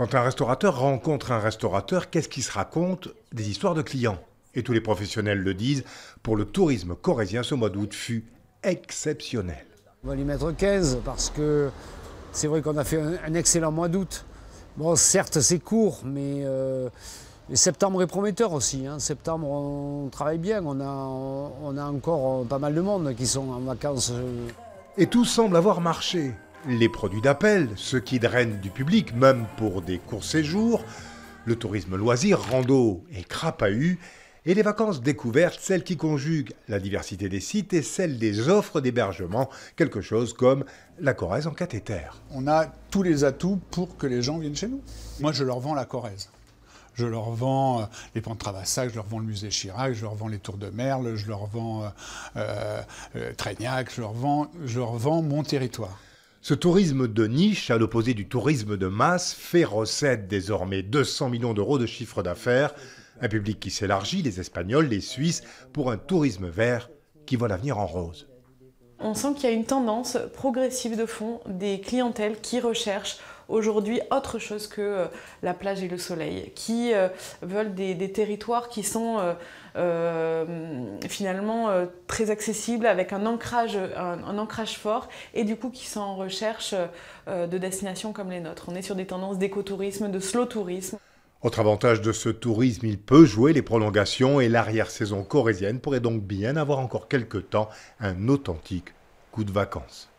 Quand un restaurateur rencontre un restaurateur, qu'est-ce qu'il se raconte Des histoires de clients. Et tous les professionnels le disent, pour le tourisme corésien, ce mois d'août fut exceptionnel. On va lui mettre 15 parce que c'est vrai qu'on a fait un excellent mois d'août. Bon, certes, c'est court, mais, euh, septembre est prometteur aussi. Hein. Septembre, on travaille bien. on a encore euh, pas mal de monde qui sont en vacances. Euh. Et tout semble avoir marché les produits d'appel, ceux qui drainent du public, même pour des courts séjours, le tourisme loisir, rando et crapahut, et les vacances découvertes, celles qui conjuguent la diversité des sites et celle des offres d'hébergement, quelque chose comme la Corrèze en cathéter. On a tous les atouts pour que les gens viennent chez nous. Moi, je leur vends la Corrèze. Je leur vends euh, les pentes de Travassac, je leur vends le musée Chirac, je leur vends les tours de Merle, je leur vends euh, euh, euh je je leur vends mon territoire. Ce tourisme de niche, à l'opposé du tourisme de masse, fait recette désormais 200 millions d'euros de chiffre d'affaires, un public qui s'élargit, les Espagnols, les Suisses, pour un tourisme vert qui voit l'avenir en rose. On sent qu'il y a une tendance progressive de fond des clientèles qui recherchent aujourd'hui autre chose que euh, la plage et le soleil, qui euh, veulent des, territoires qui sont euh, finalement très accessibles avec un ancrage, fort et du coup qui sont en recherche de destinations comme les nôtres. On est sur des tendances d'écotourisme, de slow tourisme. Autre avantage de ce tourisme, il peut jouer les prolongations et l'arrière-saison corésienne pourrait donc bien avoir encore quelques temps un authentique coup de vacances.